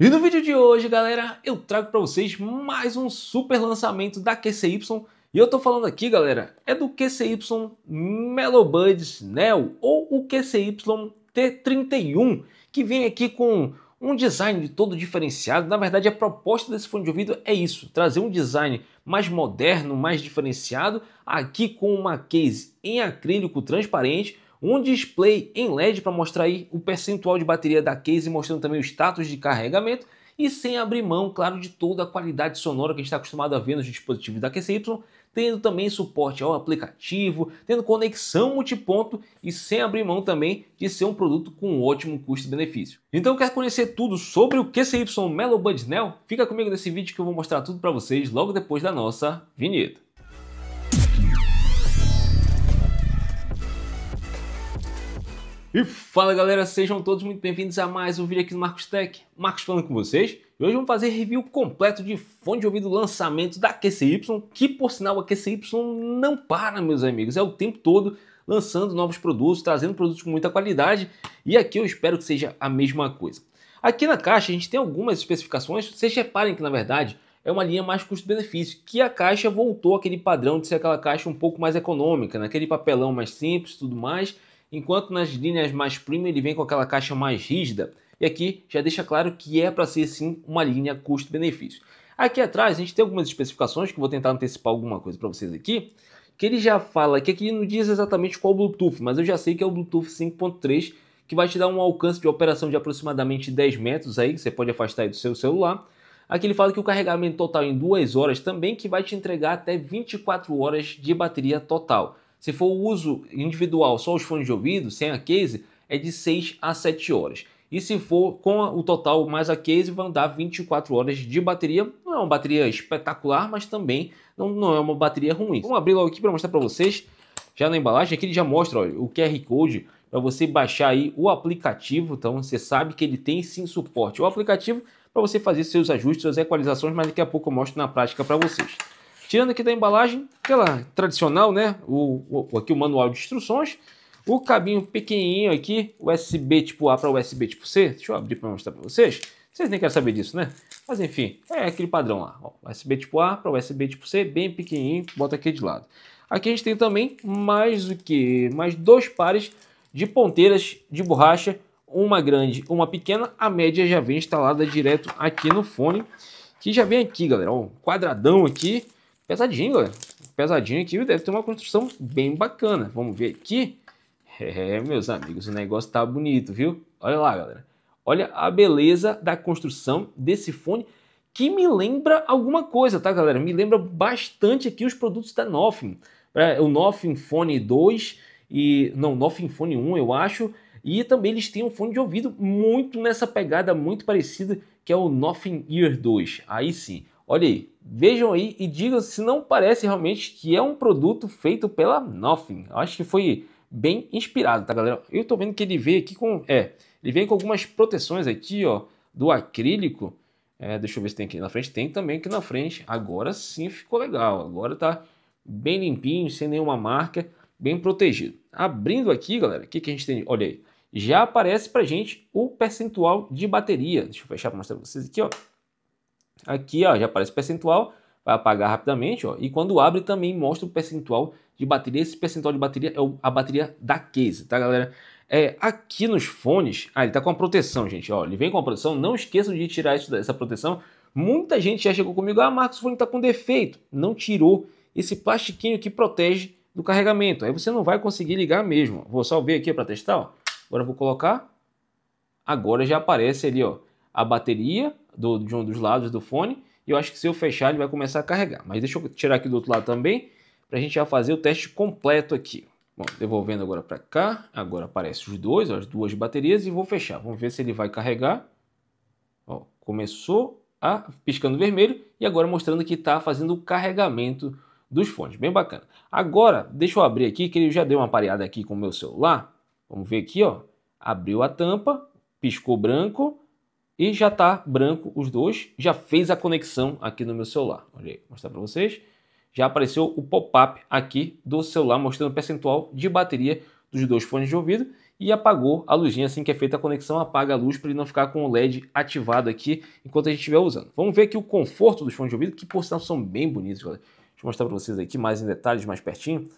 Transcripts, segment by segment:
E no vídeo de hoje, galera, eu trago para vocês mais um super lançamento da QCY. E eu tô falando aqui, galera, é do QCY Mellow Buds Neo ou o QCY T31, que vem aqui com um design todo diferenciado. Na verdade, a proposta desse fone de ouvido é isso: trazer um design mais moderno, mais diferenciado, aqui com uma case em acrílico transparente um display em LED para mostrar aí o percentual de bateria da case, mostrando também o status de carregamento e sem abrir mão, claro, de toda a qualidade sonora que a gente está acostumado a ver nos dispositivos da QCY, tendo também suporte ao aplicativo, tendo conexão multiponto e sem abrir mão também de ser um produto com um ótimo custo-benefício. Então quer conhecer tudo sobre o QCY Mellow Bud Neo? Fica comigo nesse vídeo que eu vou mostrar tudo para vocês logo depois da nossa vinheta. E fala galera, sejam todos muito bem-vindos a mais um vídeo aqui do Marcos Tech. Marcos falando com vocês. E hoje vamos fazer review completo de fone de ouvido lançamento da QCY, que por sinal a QCY não para, meus amigos. É o tempo todo lançando novos produtos, trazendo produtos com muita qualidade. E aqui eu espero que seja a mesma coisa. Aqui na caixa a gente tem algumas especificações. Vocês reparem que na verdade é uma linha mais custo-benefício, que a caixa voltou aquele padrão de ser aquela caixa um pouco mais econômica, naquele né? papelão mais simples, tudo mais enquanto nas linhas mais premium ele vem com aquela caixa mais rígida. E aqui já deixa claro que é para ser sim uma linha custo-benefício. Aqui atrás a gente tem algumas especificações que vou tentar antecipar alguma coisa para vocês aqui, que ele já fala que aqui não diz exatamente qual Bluetooth, mas eu já sei que é o Bluetooth 5.3 que vai te dar um alcance de operação de aproximadamente 10 metros aí, que você pode afastar do seu celular. Aqui ele fala que o carregamento total em duas horas também que vai te entregar até 24 horas de bateria total. Se for o uso individual, só os fones de ouvido, sem a case, é de 6 a 7 horas. E se for com o total mais a case, vão dar 24 horas de bateria. Não é uma bateria espetacular, mas também não, não é uma bateria ruim. Vamos abrir logo aqui para mostrar para vocês. Já na embalagem aqui ele já mostra olha, o QR Code para você baixar aí o aplicativo. Então você sabe que ele tem sim suporte. O aplicativo para você fazer seus ajustes, suas equalizações, mas daqui a pouco eu mostro na prática para vocês. Tirando aqui da embalagem, aquela tradicional, né? O, o, aqui o manual de instruções. O cabinho pequenininho aqui, USB tipo A para USB tipo C. Deixa eu abrir para mostrar para vocês. Vocês nem querem saber disso, né? Mas enfim, é aquele padrão lá. Ó, USB tipo A para USB tipo C, bem pequenininho, bota aqui de lado. Aqui a gente tem também mais o que? Mais dois pares de ponteiras de borracha, uma grande, uma pequena. A média já vem instalada direto aqui no fone, que já vem aqui, galera. Ó, um quadradão aqui Pesadinho, galera. Pesadinho aqui, deve ter uma construção bem bacana. Vamos ver aqui. É, meus amigos, o negócio tá bonito, viu? Olha lá, galera. Olha a beleza da construção desse fone que me lembra alguma coisa, tá, galera? Me lembra bastante aqui os produtos da Nofin. O Nofin Fone 2 e... Não, Nofin Fone 1, eu acho. E também eles têm um fone de ouvido muito nessa pegada, muito parecida, que é o Nothing Ear 2. Aí sim, olha aí, Vejam aí e digam se não parece realmente que é um produto feito pela Nothing. Acho que foi bem inspirado, tá galera? Eu tô vendo que ele veio aqui com... É, ele vem com algumas proteções aqui, ó, do acrílico. É, deixa eu ver se tem aqui na frente. Tem também aqui na frente. Agora sim ficou legal. Agora tá bem limpinho, sem nenhuma marca, bem protegido. Abrindo aqui, galera, o que, que a gente tem? Olha aí. Já aparece pra gente o percentual de bateria. Deixa eu fechar para mostrar pra vocês aqui, ó. Aqui ó, já aparece percentual, vai apagar rapidamente, ó, e quando abre também mostra o percentual de bateria. Esse percentual de bateria é a bateria da case, tá galera? É, aqui nos fones, ah, ele tá com a proteção, gente, ó, ele vem com a proteção, não esqueçam de tirar isso, essa proteção. Muita gente já chegou comigo, ah, Marcos, o fone tá com defeito. Não tirou esse plastiquinho que protege do carregamento. Aí você não vai conseguir ligar mesmo. Vou só ver aqui para testar, ó. Agora vou colocar. Agora já aparece ali, ó, a bateria do, de um dos lados do fone. E eu acho que se eu fechar, ele vai começar a carregar. Mas deixa eu tirar aqui do outro lado também, para a gente já fazer o teste completo aqui. Bom, devolvendo agora para cá, agora aparece os dois, ó, as duas baterias, e vou fechar. Vamos ver se ele vai carregar. Ó, começou a piscando vermelho e agora mostrando que está fazendo o carregamento dos fones. Bem bacana. Agora, deixa eu abrir aqui, que ele já deu uma pareada aqui com o meu celular. Vamos ver aqui, ó. Abriu a tampa, piscou branco e já tá branco os dois, já fez a conexão aqui no meu celular. Olha aí, vou mostrar para vocês. Já apareceu o pop-up aqui do celular mostrando o percentual de bateria dos dois fones de ouvido e apagou a luzinha assim que é feita a conexão, apaga a luz para ele não ficar com o LED ativado aqui enquanto a gente estiver usando. Vamos ver aqui o conforto dos fones de ouvido, que por sinal são bem bonitos, galera. Deixa eu mostrar para vocês aqui mais em detalhes, mais pertinho.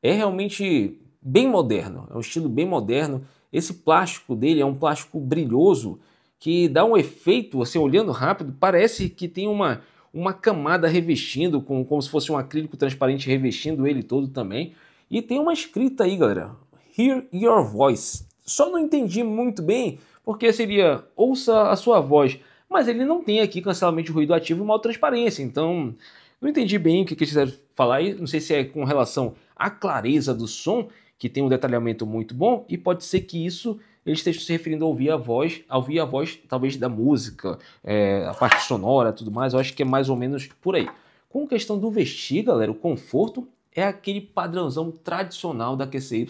É realmente bem moderno, é um estilo bem moderno. Esse plástico dele é um plástico brilhoso, que dá um efeito, assim, olhando rápido, parece que tem uma, uma camada revestindo, com, como se fosse um acrílico transparente revestindo ele todo também. E tem uma escrita aí, galera: Hear Your Voice. Só não entendi muito bem, porque seria ouça a sua voz, mas ele não tem aqui cancelamento de ruído ativo e mal transparência, então não entendi bem o que eles quiseram falar aí. Não sei se é com relação à clareza do som, que tem um detalhamento muito bom, e pode ser que isso eles estejam se referindo a ouvir a voz, a ouvir a voz talvez da música, é, a parte sonora tudo mais, eu acho que é mais ou menos por aí. Com questão do vestir, galera, o conforto é aquele padrãozão tradicional da QCY,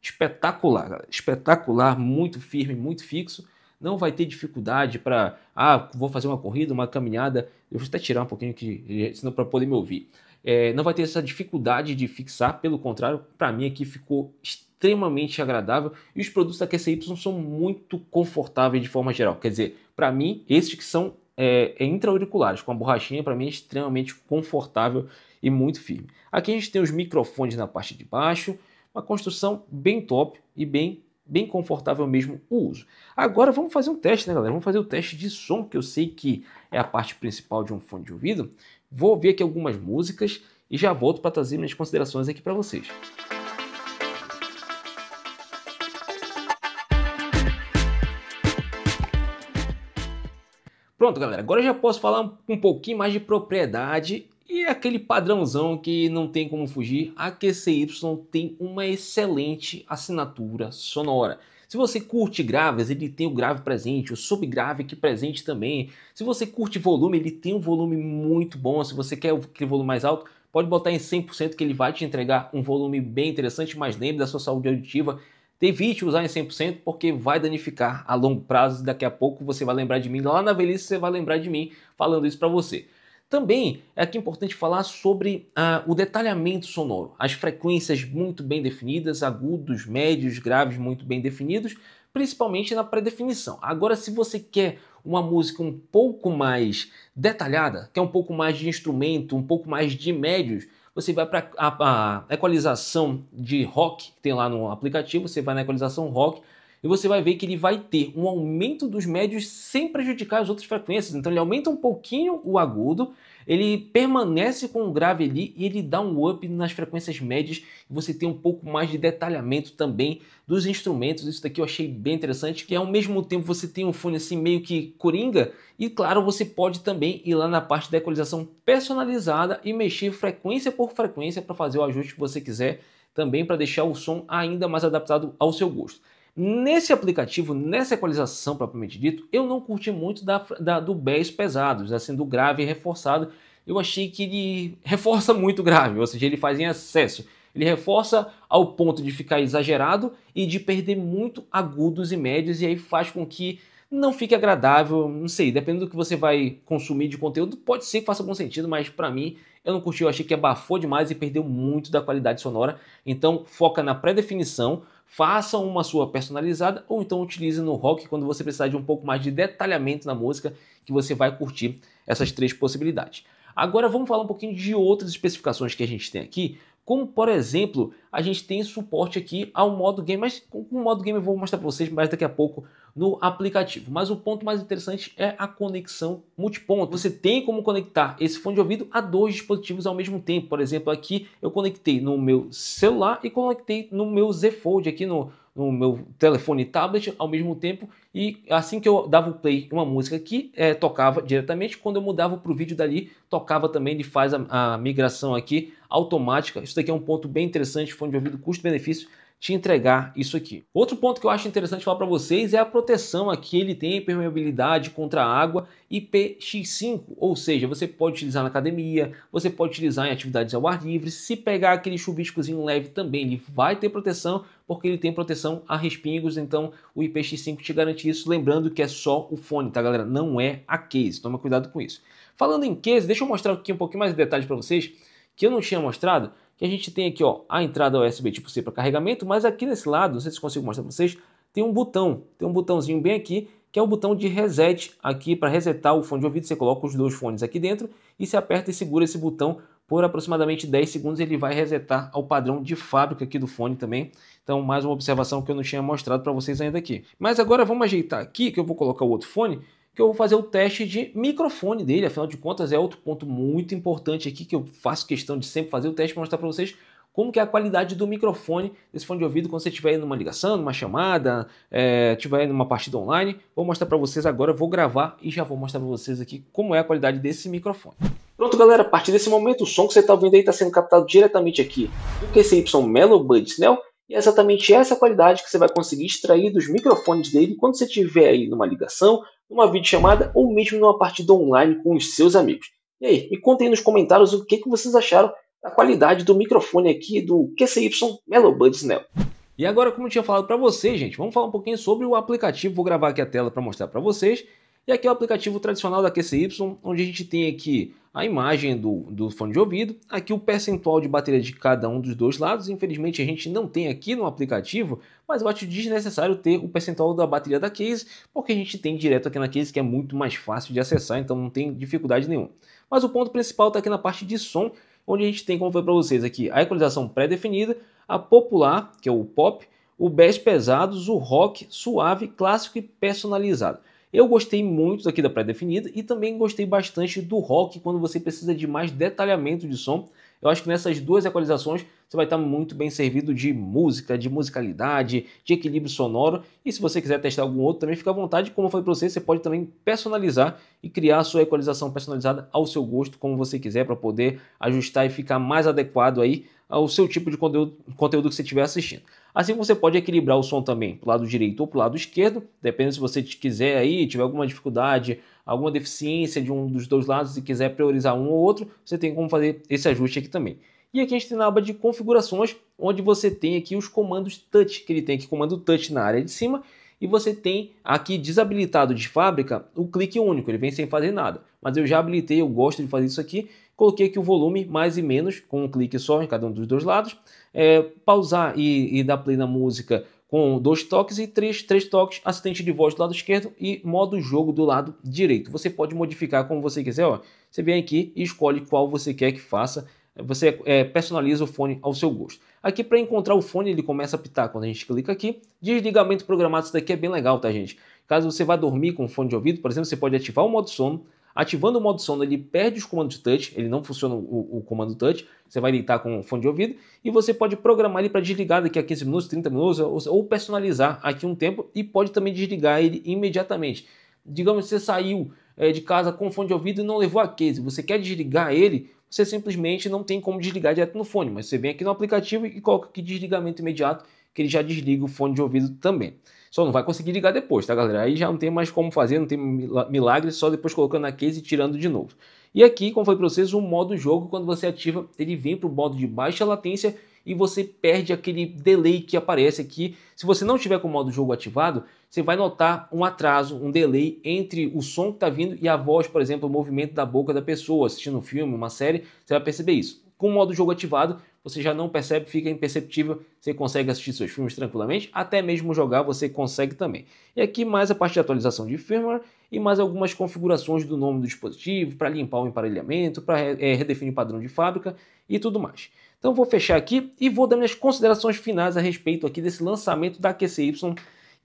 espetacular, galera. espetacular, muito firme, muito fixo, não vai ter dificuldade para, ah, vou fazer uma corrida, uma caminhada, eu vou até tirar um pouquinho aqui, senão para poder me ouvir. É, não vai ter essa dificuldade de fixar, pelo contrário, para mim aqui ficou extremamente extremamente agradável e os produtos da QCY são muito confortáveis de forma geral. Quer dizer, para mim, esses que são é, é intraauriculares, com a borrachinha, para mim é extremamente confortável e muito firme. Aqui a gente tem os microfones na parte de baixo, uma construção bem top e bem bem confortável mesmo o uso. Agora vamos fazer um teste, né, galera? Vamos fazer o teste de som, que eu sei que é a parte principal de um fone de ouvido. Vou ouvir aqui algumas músicas e já volto para trazer minhas considerações aqui para vocês. Pronto, galera, agora eu já posso falar um, pouquinho mais de propriedade e é aquele padrãozão que não tem como fugir, a QCY tem uma excelente assinatura sonora. Se você curte graves, ele tem o grave presente, o subgrave aqui presente também. Se você curte volume, ele tem um volume muito bom. Se você quer aquele volume mais alto, pode botar em 100% que ele vai te entregar um volume bem interessante, mas lembre da sua saúde auditiva. Evite usar em 100% porque vai danificar a longo prazo. e Daqui a pouco você vai lembrar de mim. Lá na velhice você vai lembrar de mim falando isso para você. Também é aqui é importante falar sobre ah, o detalhamento sonoro. As frequências muito bem definidas, agudos, médios, graves muito bem definidos, principalmente na pré-definição. Agora, se você quer uma música um pouco mais detalhada, quer um pouco mais de instrumento, um pouco mais de médios, você vai para a, a, equalização de rock que tem lá no aplicativo, você vai na equalização rock e você vai ver que ele vai ter um aumento dos médios sem prejudicar as outras frequências. Então ele aumenta um pouquinho o agudo ele permanece com o grave ali e ele dá um up nas frequências médias. Você tem um pouco mais de detalhamento também dos instrumentos. Isso daqui eu achei bem interessante, que ao mesmo tempo você tem um fone assim meio que coringa e claro, você pode também ir lá na parte da equalização personalizada e mexer frequência por frequência para fazer o ajuste que você quiser, também para deixar o som ainda mais adaptado ao seu gosto. Nesse aplicativo, nessa equalização propriamente dito, eu não curti muito da, da do bass pesados, assim, do grave reforçado. Eu achei que ele reforça muito o grave, ou seja, ele faz em excesso. Ele reforça ao ponto de ficar exagerado e de perder muito agudos e médios, e aí faz com que não fique agradável, não sei, dependendo do que você vai consumir de conteúdo, pode ser que faça algum sentido, mas para mim eu não curti, eu achei que abafou demais e perdeu muito da qualidade sonora. Então foca na pré-definição, faça uma sua personalizada ou então utilize no rock quando você precisar de um pouco mais de detalhamento na música, que você vai curtir essas três possibilidades. Agora vamos falar um pouquinho de outras especificações que a gente tem aqui, como, por exemplo, a gente tem suporte aqui ao modo game, mas com o modo game eu vou mostrar para vocês mais daqui a pouco no aplicativo. Mas o ponto mais interessante é a conexão multiponto. Você tem como conectar esse fone de ouvido a dois dispositivos ao mesmo tempo. Por exemplo, aqui eu conectei no meu celular e conectei no meu Z Fold aqui no no meu telefone e tablet ao mesmo tempo e assim que eu dava o play uma música que é, tocava diretamente, quando eu mudava para o vídeo dali, tocava também, ele faz a, a, migração aqui automática. Isso daqui é um ponto bem interessante, fone de ouvido custo-benefício, te entregar isso aqui. Outro ponto que eu acho interessante falar para vocês é a proteção aqui, ele tem impermeabilidade contra água IPX5, ou seja, você pode utilizar na academia, você pode utilizar em atividades ao ar livre, se pegar aquele chuviscozinho leve também, ele vai ter proteção, porque ele tem proteção a respingos, então o IPX5 te garante isso, lembrando que é só o fone, tá galera? Não é a case, toma cuidado com isso. Falando em case, deixa eu mostrar aqui um pouquinho mais de detalhes para vocês, que eu não tinha mostrado, que a gente tem aqui ó, a entrada USB tipo C para carregamento, mas aqui nesse lado, não sei se consigo mostrar para vocês, tem um botão, tem um botãozinho bem aqui, que é o botão de reset aqui para resetar o fone de ouvido, você coloca os dois fones aqui dentro e se aperta e segura esse botão por aproximadamente 10 segundos ele vai resetar ao padrão de fábrica aqui do fone também. Então, mais uma observação que eu não tinha mostrado para vocês ainda aqui. Mas agora vamos ajeitar aqui, que eu vou colocar o outro fone, que eu vou fazer o teste de microfone dele. Afinal de contas, é outro ponto muito importante aqui que eu faço questão de sempre fazer o teste para mostrar para vocês como que é a qualidade do microfone desse fone de ouvido quando você estiver em uma ligação, numa chamada, é, estiver em uma partida online. Vou mostrar para vocês agora, vou gravar e já vou mostrar para vocês aqui como é a qualidade desse microfone. Pronto, galera, a partir desse momento o som que você está ouvindo aí está sendo captado diretamente aqui do QCY Mellow Bud Snell né? e é exatamente essa qualidade que você vai conseguir extrair dos microfones dele quando você estiver aí numa ligação numa videochamada ou mesmo numa partida online com os seus amigos. E aí, me contem aí nos comentários o que, que vocês acharam da qualidade do microfone aqui do QCY Mellow Buds Neo. E agora, como eu tinha falado para vocês, gente, vamos falar um pouquinho sobre o aplicativo. Vou gravar aqui a tela para mostrar para vocês. E aqui é o aplicativo tradicional da QCY, onde a gente tem aqui a imagem do, do fone de ouvido, aqui o percentual de bateria de cada um dos dois lados, infelizmente a gente não tem aqui no aplicativo, mas eu acho desnecessário ter o percentual da bateria da case, porque a gente tem direto aqui na case que é muito mais fácil de acessar, então não tem dificuldade nenhuma. Mas o ponto principal está aqui na parte de som, onde a gente tem, como foi para vocês aqui, a equalização pré-definida, a popular, que é o pop, o bass pesados, o rock, suave, clássico e personalizado. Eu gostei muito daqui da pré-definida e também gostei bastante do rock quando você precisa de mais detalhamento de som. Eu acho que nessas duas equalizações você vai estar muito bem servido de música, de musicalidade, de equilíbrio sonoro. E se você quiser testar algum outro, também fica à vontade. Como foi para você, você pode também personalizar e criar a sua equalização personalizada ao seu gosto, como você quiser, para poder ajustar e ficar mais adequado aí ao seu tipo de conteúdo, conteúdo que você estiver assistindo. Assim você pode equilibrar o som também para o lado direito ou para o lado esquerdo, dependendo se você quiser aí, tiver alguma dificuldade, alguma deficiência de um dos dois lados e quiser priorizar um ou outro, você tem como fazer esse ajuste aqui também. E aqui a gente tem na aba de configurações, onde você tem aqui os comandos touch, que ele tem aqui comando touch na área de cima, e você tem aqui desabilitado de fábrica o clique único, ele vem sem fazer nada. Mas eu já habilitei, eu gosto de fazer isso aqui, Coloquei aqui o volume mais e menos, com um clique só em cada um dos dois lados. É, pausar e, e dar play na música com dois toques e três, três toques, assistente de voz do lado esquerdo e modo jogo do lado direito. Você pode modificar como você quiser. Ó. Você vem aqui e escolhe qual você quer que faça. Você é, personaliza o fone ao seu gosto. Aqui para encontrar o fone, ele começa a pitar quando a gente clica aqui. Desligamento programado, isso daqui é bem legal, tá gente? Caso você vá dormir com fone de ouvido, por exemplo, você pode ativar o modo sono, Ativando o modo sono, ele perde os comandos touch, ele não funciona o, o comando touch, você vai deitar com fone de ouvido e você pode programar ele para desligar daqui a 15 minutos, 30 minutos ou, ou personalizar aqui um tempo e pode também desligar ele imediatamente. Digamos que você saiu é, de casa com fone de ouvido e não levou a case, você quer desligar ele, você simplesmente não tem como desligar direto no fone, mas você vem aqui no aplicativo e coloca aqui desligamento imediato, que ele já desliga o fone de ouvido também. Só não vai conseguir ligar depois, tá galera? Aí já não tem mais como fazer, não tem milagre, só depois colocando na case e tirando de novo. E aqui, como foi para vocês, o modo jogo, quando você ativa, ele vem para o modo de baixa latência e você perde aquele delay que aparece aqui. Se você não tiver com o modo jogo ativado, você vai notar um atraso, um delay entre o som que está vindo e a voz, por exemplo, o movimento da boca da pessoa, assistindo um filme, uma série, você vai perceber isso. Com o modo jogo ativado, você já não percebe, fica imperceptível, você consegue assistir seus filmes tranquilamente, até mesmo jogar você consegue também. E aqui mais a parte de atualização de firmware e mais algumas configurações do nome do dispositivo, para limpar o emparelhamento, para é, eh, redefinir o padrão de fábrica e tudo mais. Então vou fechar aqui e vou dar minhas considerações finais a respeito aqui desse lançamento da QCY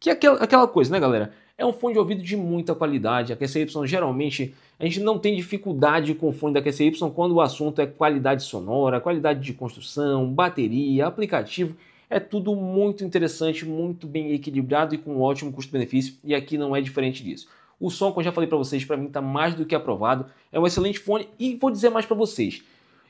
que é aquela, aquela coisa, né, galera? É um fone de ouvido de muita qualidade. A QCY geralmente a gente não tem dificuldade com o fone da QCY quando o assunto é qualidade sonora, qualidade de construção, bateria, aplicativo. É tudo muito interessante, muito bem equilibrado e com um ótimo custo-benefício. E aqui não é diferente disso. O som, como eu já falei para vocês, para mim está mais do que aprovado. É um excelente fone e vou dizer mais para vocês.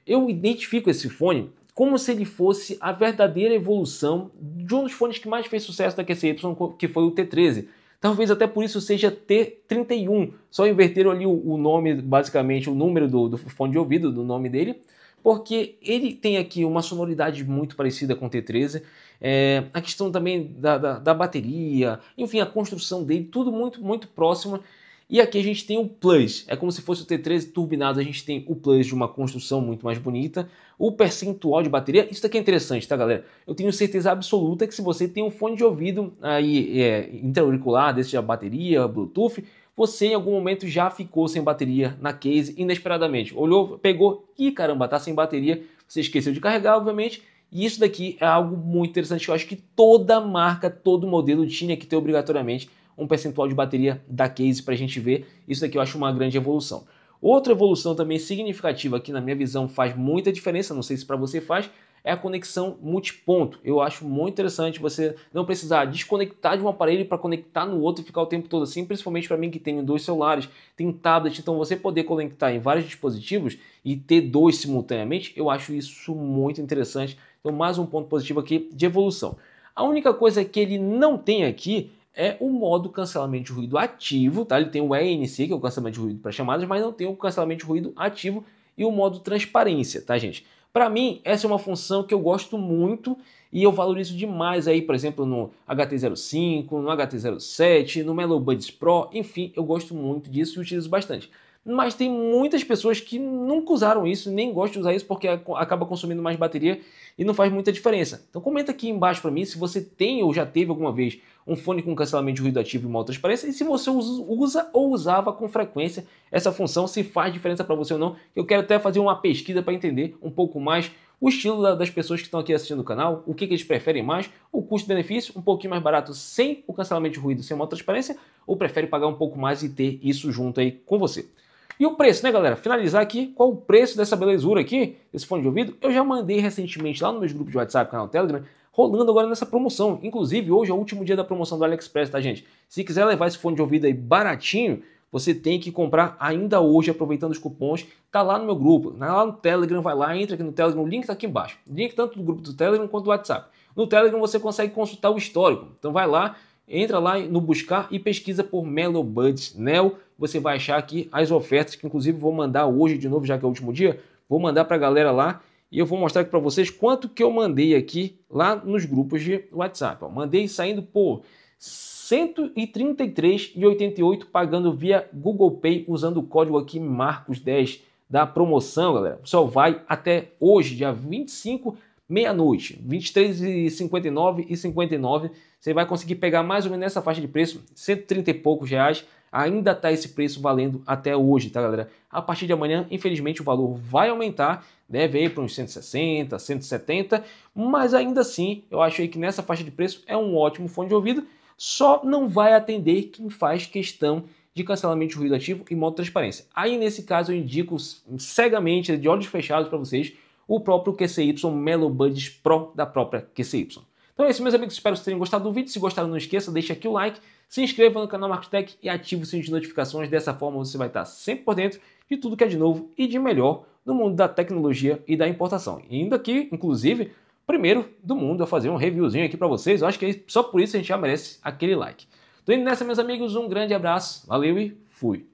Eu identifico esse fone como se ele fosse a verdadeira evolução de um dos fones que mais fez sucesso da QCY, que foi o T13. Talvez até por isso seja T31. Só inverteram ali o, nome, basicamente, o número do, do fone de ouvido, do nome dele, porque ele tem aqui uma sonoridade muito parecida com o T13. É, a questão também da, da, da bateria, enfim, a construção dele, tudo muito, muito próximo e aqui a gente tem o Plus, é como se fosse o T13 turbinado, a gente tem o Plus de uma construção muito mais bonita, o percentual de bateria, isso daqui é interessante, tá galera? Eu tenho certeza absoluta que se você tem um fone de ouvido aí é, interauricular, desse de bateria, Bluetooth, você em algum momento já ficou sem bateria na case inesperadamente. Olhou, pegou, e caramba, tá sem bateria, você esqueceu de carregar, obviamente, e isso daqui é algo muito interessante. Eu acho que toda marca, todo modelo tinha que ter obrigatoriamente um percentual de bateria da case para a gente ver. Isso daqui eu acho uma grande evolução. Outra evolução também significativa que na minha visão faz muita diferença, não sei se para você faz, é a conexão multiponto. Eu acho muito interessante você não precisar desconectar de um aparelho para conectar no outro e ficar o tempo todo assim, principalmente para mim que tenho dois celulares, tem tablet, então você poder conectar em vários dispositivos e ter dois simultaneamente, eu acho isso muito interessante. Então mais um ponto positivo aqui de evolução. A única coisa que ele não tem aqui é o modo cancelamento de ruído ativo, tá? Ele tem o ENC, que é o cancelamento de ruído para chamadas, mas não tem o cancelamento de ruído ativo e o modo transparência, tá, gente? Para mim, essa é uma função que eu gosto muito e eu valorizo demais aí, por exemplo, no HT05, no HT07, no Melo Buds Pro, enfim, eu gosto muito disso e utilizo bastante mas tem muitas pessoas que nunca usaram isso, nem gostam de usar isso porque acaba consumindo mais bateria e não faz muita diferença. Então comenta aqui embaixo para mim se você tem ou já teve alguma vez um fone com cancelamento de ruído ativo e uma transparência e se você usa ou usava com frequência essa função, se faz diferença para você ou não. Eu quero até fazer uma pesquisa para entender um pouco mais o estilo das pessoas que estão aqui assistindo o canal, o que, que eles preferem mais, o custo-benefício, um pouquinho mais barato sem o cancelamento de ruído, sem uma transparência, ou prefere pagar um pouco mais e ter isso junto aí com você. E o preço, né, galera? Finalizar aqui, qual o preço dessa belezura aqui, desse fone de ouvido? Eu já mandei recentemente lá no meus grupos de WhatsApp, canal Telegram, rolando agora nessa promoção. Inclusive, hoje é o último dia da promoção do AliExpress, tá, gente? Se quiser levar esse fone de ouvido aí baratinho, você tem que comprar ainda hoje, aproveitando os cupons, tá lá no meu grupo, tá lá no Telegram, vai lá, entra aqui no Telegram, o link tá aqui embaixo. Link tanto do grupo do Telegram quanto do WhatsApp. No Telegram você consegue consultar o histórico. Então vai lá, entra lá no buscar e pesquisa por Melo Buds Neo você vai achar aqui as ofertas que inclusive vou mandar hoje de novo, já que é o último dia, vou mandar para a galera lá e eu vou mostrar aqui para vocês quanto que eu mandei aqui lá nos grupos de WhatsApp. Ó, mandei saindo por 133,88 pagando via Google Pay usando o código aqui Marcos10 da promoção, galera. Só vai até hoje, dia 25, meia-noite, 23,59 e 59. Você vai conseguir pegar mais ou menos nessa faixa de preço, 130 e poucos reais ainda está esse preço valendo até hoje, tá galera? A partir de amanhã, infelizmente, o valor vai aumentar, deve né? ir para uns 160, 170, mas ainda assim, eu acho que nessa faixa de preço é um ótimo fone de ouvido, só não vai atender quem faz questão de cancelamento de ruído ativo e modo transparência. Aí nesse caso eu indico cegamente, de olhos fechados para vocês, o próprio QCY Melo Buds Pro da própria QCY. Então é isso, meus amigos. Espero que vocês tenham gostado do vídeo. Se gostaram, não esqueça, deixe aqui o like, se inscreva no canal Marcos Tech e ative o sininho de notificações. Dessa forma, você vai estar sempre por dentro de tudo que é de novo e de melhor no mundo da tecnologia e da importação. E indo aqui, inclusive, primeiro do mundo a fazer um reviewzinho aqui para vocês. Eu acho que é só por isso a gente já merece aquele like. Tô indo nessa, meus amigos. Um grande abraço. Valeu e fui.